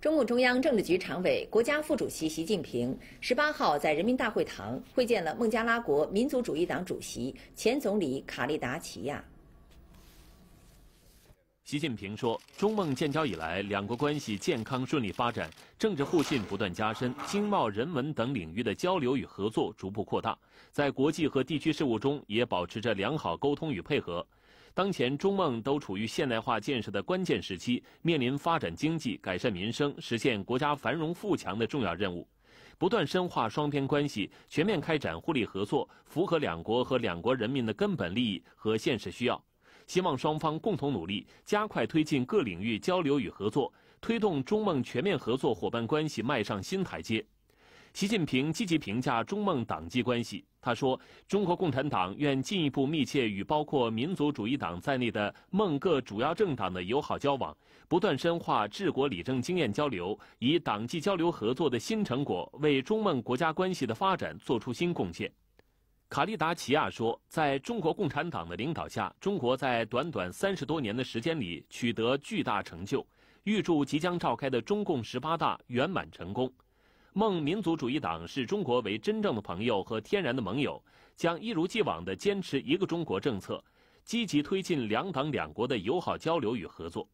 中共中央政治局常委、国家副主席习近平十八号在人民大会堂会见了孟加拉国民族主义党主席、前总理卡利达齐亚。习近平说，中孟建交以来，两国关系健康顺利发展，政治互信不断加深，经贸、人文等领域的交流与合作逐步扩大，在国际和地区事务中也保持着良好沟通与配合。当前中孟都处于现代化建设的关键时期，面临发展经济、改善民生、实现国家繁荣富强的重要任务。不断深化双边关系，全面开展互利合作，符合两国和两国人民的根本利益和现实需要。希望双方共同努力，加快推进各领域交流与合作，推动中孟全面合作伙伴关系迈上新台阶。习近平积极评价中孟党际关系。他说：“中国共产党愿进一步密切与包括民族主义党在内的孟各主要政党的友好交往，不断深化治国理政经验交流，以党际交流合作的新成果为中孟国家关系的发展做出新贡献。”卡利达奇亚说：“在中国共产党的领导下，中国在短短三十多年的时间里取得巨大成就，预祝即将召开的中共十八大圆满成功。”孟民族主义党视中国为真正的朋友和天然的盟友，将一如既往地坚持一个中国政策，积极推进两党两国的友好交流与合作。